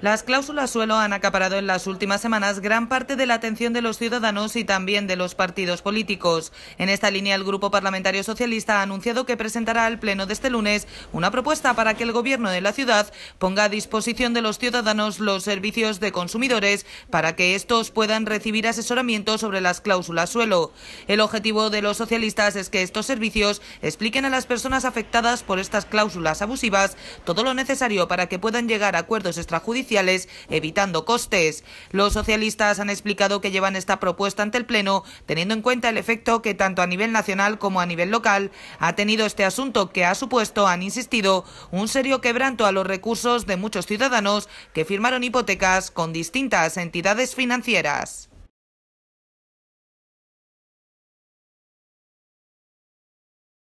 Las cláusulas suelo han acaparado en las últimas semanas gran parte de la atención de los ciudadanos y también de los partidos políticos. En esta línea, el Grupo Parlamentario Socialista ha anunciado que presentará al Pleno de este lunes una propuesta para que el Gobierno de la ciudad ponga a disposición de los ciudadanos los servicios de consumidores para que estos puedan recibir asesoramiento sobre las cláusulas suelo. El objetivo de los socialistas es que estos servicios expliquen a las personas afectadas por estas cláusulas abusivas todo lo necesario para que puedan llegar a acuerdos extrajudiciales evitando costes. Los socialistas han explicado que llevan esta propuesta ante el Pleno, teniendo en cuenta el efecto que tanto a nivel nacional como a nivel local ha tenido este asunto, que ha supuesto, han insistido, un serio quebranto a los recursos de muchos ciudadanos que firmaron hipotecas con distintas entidades financieras.